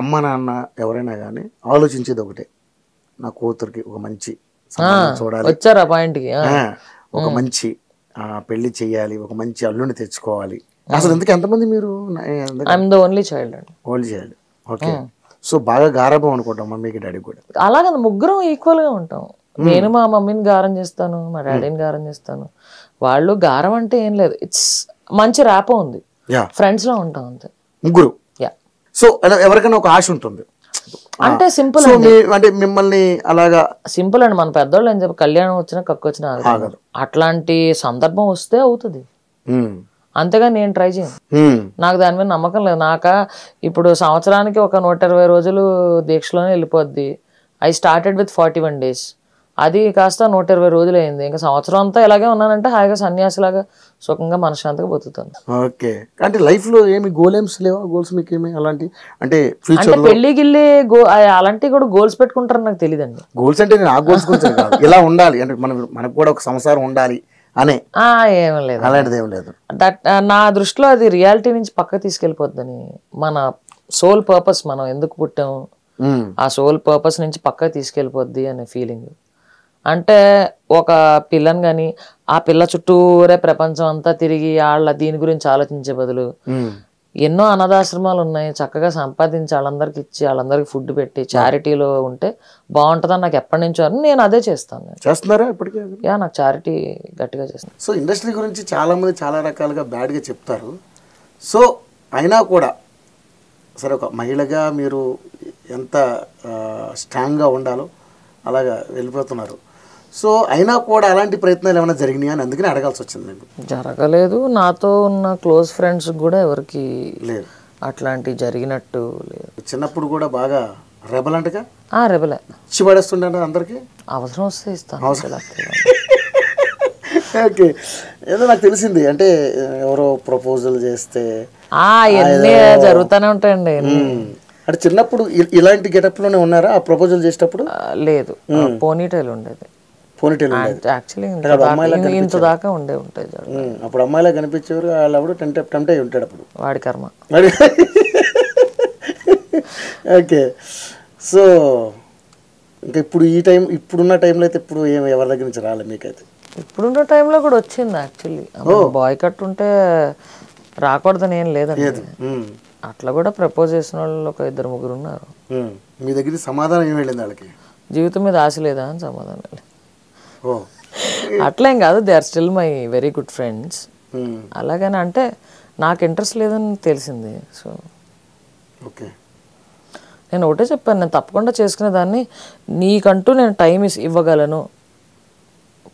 అమ్మ నాన్న ఎవరైనా కానీ ఆలోచించేది ఒకటే నా కూతురికి ఒక మంచి చూడాలి వచ్చారా పాయింట్కి ఒక మంచి పెళ్లి చేయాలి ఒక మంచి అల్లుని తెచ్చుకోవాలి అసలు ఎందుకు ఎంతమంది మీరు only child only child okay so బాగా గారాబం అనుకుంటాం మమ్మీకి డాడీ కూడా అలాగే ముగ్గురం ఈక్వల్ గా ఉంటాం నేను మా మమ్మీని గారం చేస్తాను మా డాడీని గారం చేస్తాను వాళ్ళు గారం అంటే ఏం లేదు ఇట్స్ మంచి ర్యాప్ ఉంది ఫ్రెండ్స్ లో ఉంటాం అంతే ముగ్గురు సో ఎవరికైనా ఒక ఆశ ఉంటుంది అంటే సింపుల్ అంటే మిమ్మల్ని అలాగా సింపుల్ అండి మన పెద్దోళ్ళు అని చెప్పి కళ్యాణం వచ్చినా కక్కు వచ్చినా అట్లాంటి సందర్భం వస్తే అవుతుంది అంతేగా నేను ట్రై చేయను నాకు దాని మీద నమ్మకం లేదు నాక ఇప్పుడు సంవత్సరానికి ఒక నూట ఇరవై రోజులు దీక్షలోనే వెళ్ళిపోద్ది I started with forty one days అది కాస్త నూట ఇరవై రోజులు అయింది ఇంకా సంవత్సరం అంతా ఇలాగే ఉన్నానంటే హాయిగా సన్యాసిలాగా సుఖంగా మనశ్శాంతిగా బతుకుతుంది ఓకే అంటే లైఫ్ లో ఏమి గోల్స్ లేవా గోల్స్ మీకు ఏమి అలాంటి అంటే అంటే పెళ్లి గిల్లి గో కూడా గోల్స్ పెట్టుకుంటారని నాకు తెలియదండి గోల్స్ అంటే నేను ఆ గోల్స్ ఇలా ఉండాలి అంటే మనం మనకు కూడా ఒక సంసారం ఉండాలి అనే ఏం లేదు అలాంటిది ఏం లేదు దట్ నా దృష్టిలో అది రియాలిటీ నుంచి పక్క తీసుకెళ్ళిపోద్దని మన సోల్ పర్పస్ మనం ఎందుకు పుట్టాము ఆ సోల్ పర్పస్ నుంచి పక్క తీసుకెళ్ళిపోద్ది అనే ఫీలింగ్ అంటే ఒక పిల్లని కానీ ఆ పిల్ల చుట్టూరే ప్రపంచం అంతా తిరిగి వాళ్ళ దీని గురించి ఆలోచించే బదులు ఎన్నో అనాథాశ్రమాలు ఉన్నాయి చక్కగా సంపాదించి వాళ్ళందరికి ఇచ్చి వాళ్ళందరికి ఫుడ్ పెట్టి చారిటీలో ఉంటే బాగుంటుందని నాకు ఎప్పటి నుంచో అని నేను అదే చేస్తాను చేస్తున్నారా ఇప్పటికే యా నాకు చారిటీ గట్టిగా చేస్తాను సో ఇండస్ట్రీ గురించి చాలామంది చాలా రకాలుగా బ్యాడ్గా చెప్తారు సో అయినా కూడా సరే ఒక మహిళగా మీరు ఎంత స్ట్రాంగ్గా ఉండాలో అలాగా వెళ్ళిపోతున్నారు సో అయినా కూడా అలాంటి ప్రయత్నాలు ఏమైనా జరిగినాయి అని అందుకని అడగాల్సి వచ్చింది జరగలేదు నాతో ఉన్న క్లోజ్ ఫ్రెండ్స్ కూడా ఎవరికి లేదు అట్లాంటి జరిగినట్టు లేదు చిన్నప్పుడు కూడా బాగా రెబల్ అంటగా రెబలే ఇచ్చి పడేస్తుండే అందరికి అవసరం వస్తే ఇస్తాను అవసరం ఓకే ఏదో నాకు తెలిసింది అంటే ఎవరో ప్రపోజల్ చేస్తే జరుగుతూనే ఉంటాయండి అంటే చిన్నప్పుడు ఇలాంటి గెటప్లోనే ఉన్నారా ఆ ప్రపోజల్ చేసేటప్పుడు లేదు పోనీటైల్ ఉండేది పోనీటైల్ యాక్చువల్లీ ఇంత దాకా ఉండే ఉంటాయి అప్పుడు అమ్మాయిలా కనిపించేవారు వాళ్ళు టెంట్ టెంప్ట్ అయి ఉంటాడు అప్పుడు వాడి కర్మ ఓకే సో ఇంకా ఇప్పుడు ఈ టైం ఇప్పుడున్న టైంలో అయితే ఇప్పుడు ఏం ఎవరి దగ్గర నుంచి రాలే మీకైతే ఇప్పుడున్న టైంలో కూడా వచ్చింది యాక్చువల్లీ బాయ్ కట్ ఉంటే రాకూడదని ఏం లేదండి అట్లా కూడా ప్రపోజ్ చేసిన వాళ్ళు ఒక ఇద్దరు ముగ్గురు ఉన్నారు మీ దగ్గర సమాధానం ఏమి వెళ్ళింది వాళ్ళకి జీవితం మీద ఆశ లేదా అని సమాధానం అట్లేం కాదు they are still my very good friends అలాగని అంటే నాకు ఇంట్రెస్ట్ లేదని తెలిసింది సో ఓకే నేను ఒకటే చెప్పాను నేను తప్పకుండా చేసుకునే దాన్ని నీకంటూ నేను టైం ఇవ్వగలను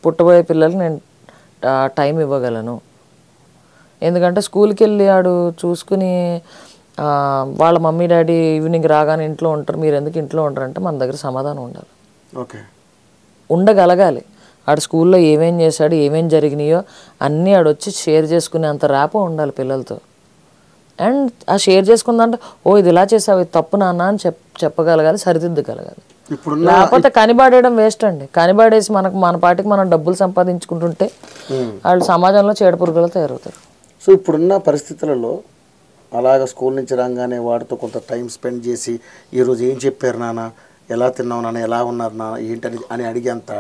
పుట్టబోయే పిల్లలకి నేను టైం ఇవ్వగలను ఎందుకంటే స్కూల్కి వెళ్ళి ఆడు చూసుకుని వాళ్ళ మమ్మీ డాడీ ఈవినింగ్ రాగానే ఇంట్లో ఉంటారు మీరు ఎందుకు ఇంట్లో ఉంటారు అంటే మన దగ్గర సమాధానం ఉండాలి ఓకే ఉండగలగాలి ఆడు స్కూల్లో ఏమేం చేశాడు ఏమేం జరిగినాయో అన్నీ ఆడొచ్చి షేర్ చేసుకునే అంత ర్యాపో ఉండాలి పిల్లలతో అండ్ ఆ షేర్ చేసుకుందంటే ఓ ఇది ఇలా చేసావు ఇది తప్పు నాన్న అని చెప్ చెప్పగలగాలి సరిదిద్దగలగాలి లేకపోతే కనిబాడేయడం వేస్ట్ అండి కనిబాడేసి మనకు మన పాటికి మనం డబ్బులు సంపాదించుకుంటుంటే వాళ్ళు సమాజంలో చీడపురుగులు తయారవుతారు సో ఇప్పుడున్న పరిస్థితులలో అలాగ స్కూల్ నుంచి రాగానే వాడితో కొంత టైం స్పెండ్ చేసి ఈరోజు ఏం చెప్పారు నాన్న ఎలా తిన్నావు నాన్న ఎలా ఉన్నారు నాన్న ఏంటని అని అడిగేంత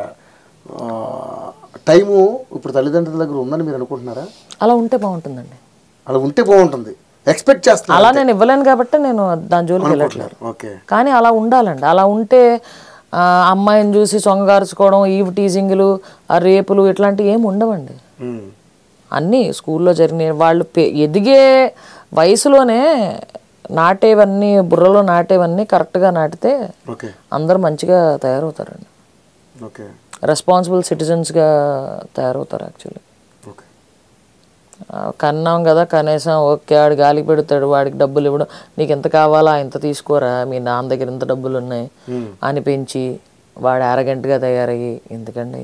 టైము ఇప్పుడు తల్లిదండ్రుల దగ్గర ఉందని మీరు అనుకుంటున్నారా అలా ఉంటే బాగుంటుందండి అలా ఉంటే బాగుంటుంది ఎక్స్పెక్ట్ చేస్తాను అలా నేను ఇవ్వలేను కాబట్టి నేను దాని జోలికి వెళ్ళట్లేదు ఓకే కానీ అలా ఉండాలండి అలా ఉంటే అమ్మాయిని చూసి సొంగగార్చుకోవడం ఈవ్ టీజింగ్లు రేపులు ఇట్లాంటివి ఏమి ఉండవండి అన్నీ స్కూల్లో జరిగిన వాళ్ళు ఎదిగే వయసులోనే నాటేవన్నీ బుర్రలో నాటేవన్నీ కరెక్ట్గా నాటితే అందరు మంచిగా తయారవుతారండి రెస్పాన్సిబుల్ సిటిజన్స్గా తయారవుతారు యాక్చువల్లీ కన్నాం కదా కనీసం ఓకే ఆడు గాలికి పెడతాడు వాడికి డబ్బులు ఇవ్వడం నీకు ఎంత కావాలా ఇంత తీసుకోరా మీ నాన్న దగ్గర ఇంత డబ్బులు ఉన్నాయి అనిపించి వాడు అరగంటగా తయారయ్యి ఎందుకండి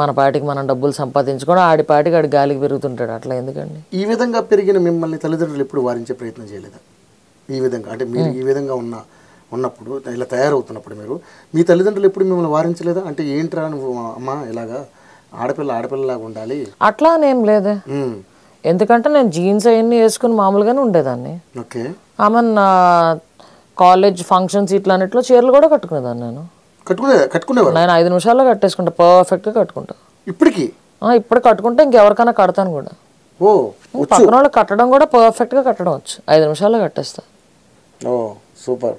మన పాటికి మనం డబ్బులు సంపాదించుకోవడం ఆడి పాటికి ఆడి గాలికి పెరుగుతుంటాడు అట్లా ఎందుకండి ఈ విధంగా పెరిగిన మిమ్మల్ని తల్లిదండ్రులు ఎప్పుడు వారించే ప్రయత్నం చేయలేదా ఈ విధంగా అంటే మీరు ఈ విధంగా ఉన్న ఉన్నప్పుడు ఇలా తయారవుతున్నప్పుడు మీరు మీ తల్లిదండ్రులు ఎప్పుడు మిమ్మల్ని వారించలేదా అంటే ఏంట్రా నువ్వు అమ్మ ఇలాగా ఆడపిల్ల ఆడపిల్లలాగా ఉండాలి అట్లా అనేం లేదే ఎందుకంటే నేను జీన్స్ అవన్నీ వేసుకుని మామూలుగానే ఉండేదాన్ని ఓకే ఆమె నా కాలేజ్ ఫంక్షన్స్ ఇట్లాంటిలో చీరలు కూడా కట్టుకునేదాన్ని నేను కట్టుకునే నేను ఐదు నిమిషాల్లో కట్టేసుకుంటా గా కట్టుకుంటా ఇప్పటికి ఇప్పుడు కట్టుకుంటే ఇంకెవరికైనా కడతాను కూడా ఓ పక్కన వాళ్ళు కట్టడం కూడా పర్ఫెక్ట్ గా కట్టడం వచ్చు ఐదు నిమిషాల్లో కట్టేస్తా ఓ సూపర్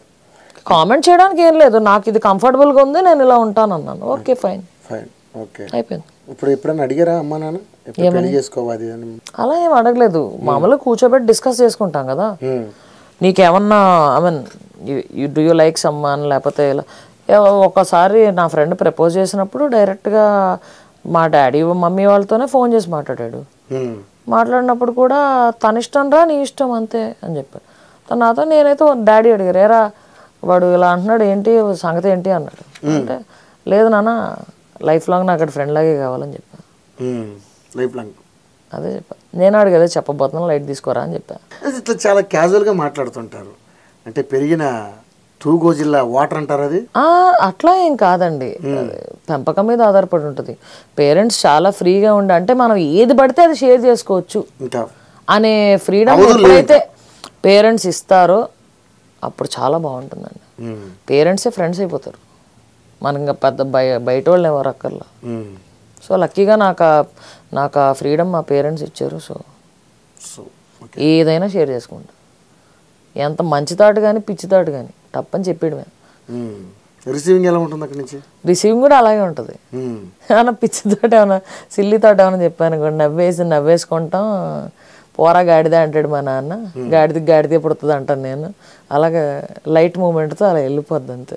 కామెంట్ చేయడానికి ఏం లేదు నాకు ఇది కంఫర్టబుల్ గా ఉంది నేను ఇలా ఉంటాను అన్నాను ఓకే ఫైన్ ఫైన్ ఓకే అయిపోయింది ఇప్పుడు ఎప్పుడైనా అడిగారా అమ్మా నాన్న పెళ్లి చేసుకోవాలి అలా ఏం అడగలేదు మామూలుగా hmm. కూర్చోబెట్టి డిస్కస్ చేసుకుంటాం కదా hmm. నీకేమన్నా I mean you do you like సమ్మాన్ లేకపోతే ఇలా ఒకసారి నా ఫ్రెండ్ ప్రపోజ్ చేసినప్పుడు డైరెక్ట్గా మా డాడీ మమ్మీ వాళ్ళతోనే ఫోన్ చేసి మాట్లాడాడు మాట్లాడినప్పుడు కూడా తన ఇష్టం రా నీ ఇష్టం అంతే అని చెప్పాడు తను నాతో నేనైతే డాడీ అడిగారు ఏరా వాడు ఇలా అంటున్నాడు ఏంటి సంగతి ఏంటి అన్నాడు అంటే లేదు నాన్న లైఫ్ లాంగ్ నాకు అక్కడ ఫ్రెండ్ లాగే కావాలని చెప్పాను లైఫ్ లాంగ్ అదే చెప్పాను నేను అదే చెప్పబోతున్నాను లైట్ తీసుకోరా అని చెప్పాను ఇట్లా చాలా క్యాజువల్గా మాట్లాడుతుంటారు అంటే పెరిగిన తూగో జిల్లా వాటర్ అంటారు అది అట్లా ఏం కాదండి పెంపకం మీద ఆధారపడి ఉంటుంది పేరెంట్స్ చాలా ఫ్రీగా ఉండి అంటే మనం ఏది పడితే అది షేర్ చేసుకోవచ్చు అనే ఫ్రీడమ్ ఎప్పుడైతే పేరెంట్స్ ఇస్తారో అప్పుడు చాలా బాగుంటుందండి పేరెంట్సే ఫ్రెండ్స్ అయిపోతారు ఇంకా పెద్ద బయ బయట వాళ్ళు ఎవరు అక్కర్లా సో లక్కీగా నాకు నాకు ఆ ఫ్రీడమ్ మా పేరెంట్స్ ఇచ్చారు సో ఏదైనా షేర్ చేసుకుంటా ఎంత మంచి తాటు కానీ పిచ్చి తాటు కానీ తప్పని చెప్పాడు మేము రిసీవింగ్ ఎలా ఉంటుంది అక్కడి నుంచి రిసీవింగ్ కూడా అలాగే ఉంటుంది పిచ్చి తోట ఏమైనా తోట ఏమైనా చెప్పాను కూడా నవ్వేసి నవ్వేసుకుంటాం పోరా గాడిదే అంటాడు మా నాన్న గాడిది గాడిదే పుడుతుంది అంటాను నేను అలాగే లైట్ మూమెంట్తో అలా వెళ్ళిపోద్ది అంతే